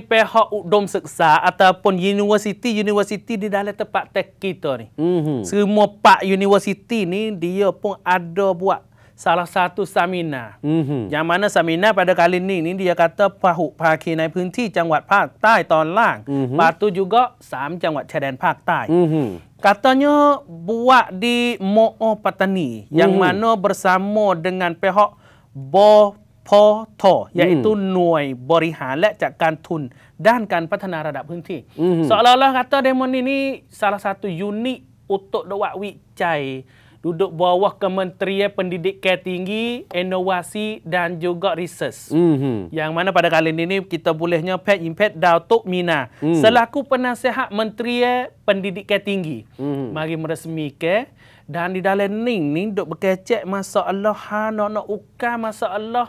pihak udom seksa ataupun universiti-universiti di dalam tempat tek kita ni. Mm-hmm. Semua pak universiti ni dia pun ada buat salah satu samina. Mm-hmm. Yang mana samina pada kali ni ni dia kata pahuk pahaki naik pinti jangwat pak tai tahun lang. Mm-hmm. Batu juga sam jangwat cedan pak tai. Mm-hmm. Katanya buat di Mo'o Patani mm-hmm. yang mhm. mana bersama dengan pihak Bo พอทอียู่หน่วยบริหารและจัดก,การทุนด้านการพัฒนาระดับพื้นที่สอลลอฮ์กัตเตอร์เดมอนนี่นี่สารสัตยูนิอุตตวะวิจัย hmm. kan hmm. duduk bawah Kementerian Pendidikan Tinggi, Inovasi dan juga Research. Hmm. Yang mana pada kali ini kita bolehnya Pat Impact Datuk Mina selaku penasihat Menteri Pendidikan Tinggi. mm meresmikan dan di dalam ini ni duk berkecek masalah ha nak nak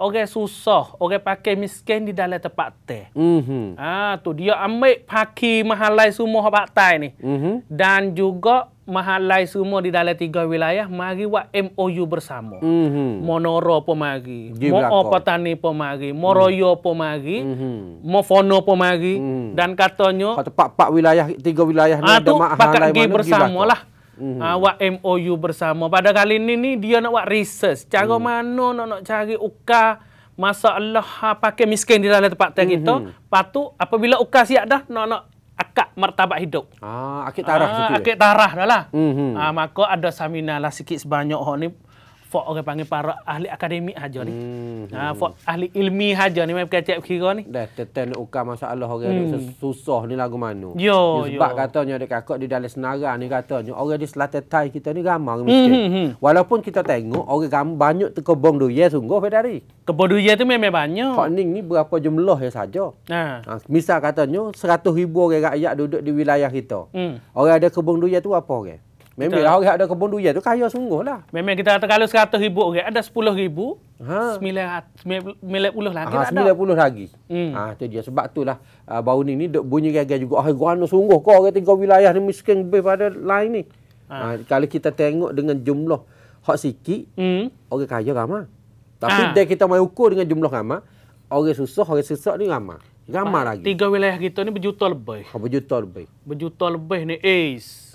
orang susah, orang pakai miskin di dalam tempat teh. Mm-hmm. Ah ha, tu dia ambil paki mahalai semua tempat teh ni. Mm-hmm. Dan juga mahalai semua di dalam tiga wilayah mari buat MOU bersama. Mm-hmm. Monoro pun mari, mo oh, petani pun mari, moroyo mm-hmm. pun mari, mm-hmm. mo fono pun mari mm-hmm. dan katanya pak-pak wilayah tiga wilayah ni ah, ada mahalai bersama lah. Gibrakor. Mm-hmm. Ah, Awak MOU bersama. Pada kali ini ni dia nak buat research. Cara mm. mana nak nak cari uka masalah ha, pakai miskin di dalam tempat mm-hmm. kita. Lepas tu apabila uka siap dah nak nak akak martabat hidup. Ah, akik tarah ah, situ. Ya? Akik tarah dah lah. Mm-hmm. Ah, maka ada samina lah sikit sebanyak orang ni. Fok, orang panggil para ahli akademik haja ni. Hmm, ha, hmm. for ahli ilmi haja ni memang kacak kira ni. Dah tetan ukam masalah orang hmm. susah ni lagu mana. Yo, sebab yo. katanya ada kakak di dalam senarang ni katanya orang di selatan Thai kita ni ramai orang hmm, miskin. Hmm, hmm. Walaupun kita tengok orang ramai banyak tu kebong duya sungguh pedari. Kebong duya tu memang banyak. Kok ni berapa jumlah ya saja. Ha. ha. misal katanya 100,000 orang rakyat duduk di wilayah kita. Hmm. Orang ada kebong duya tu apa orang? Memang lah orang ada kebun durian tu kaya sungguh lah. Memang kita kata kalau 100 ribu orang, ada 10 ribu, ha. 90, 90 lagi ha, lah 90 dah. lagi. Hmm. Ha, tu dia. Sebab tu lah uh, bau ni ni bunyi gagal juga. Ah, guana sungguh kau orang tinggal wilayah ni miskin lebih pada lain ni. Ha. ha. kalau kita tengok dengan jumlah hak sikit, hmm. orang kaya ramai. Tapi ha. dia kita mai ukur dengan jumlah ramai, orang susah, orang sesak ni ramai. Ramai lagi. Tiga wilayah kita ni berjuta lebih. Ha, berjuta lebih. Berjuta lebih ni. Ace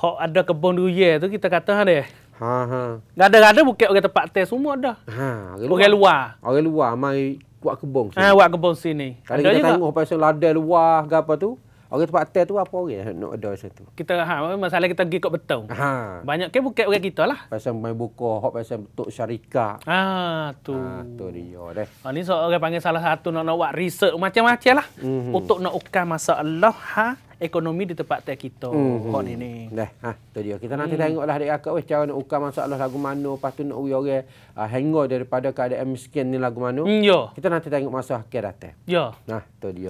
hok ada kebun durian tu kita kata ha dia. Ha ha. Gada-gada bukan orang tempat teh semua ada. Ha, orang, orang luar. Orang luar mai buat ha, kebun sini. Ha, buat kebun sini. Kalau kita juga. tengok pasal lada luar ke apa tu, Orang tempat atas tu apa orang yang nak ada satu. Kita ha masalah kita pergi kat betul. Ha. Banyak ke bukan orang kita lah. Pasal main buka hok pasal tok syarikat. Ha tu. Ha tu dia deh. Ha ni so orang panggil salah satu nak nak buat research macam-macam lah. Mm-hmm. Untuk nak ukur masalah ha ekonomi di tempat teh kita mm-hmm. kon ini. Deh, ha tu dia. Kita nanti hmm. tengoklah dek akak weh cara nak ukur masalah lagu mana lepas tu nak uri orang uh, ah, hangor daripada keadaan miskin ni lagu mana. Mm, yo. Kita nanti tengok masalah akhir datang. Yo. Nah, ha, tu dia.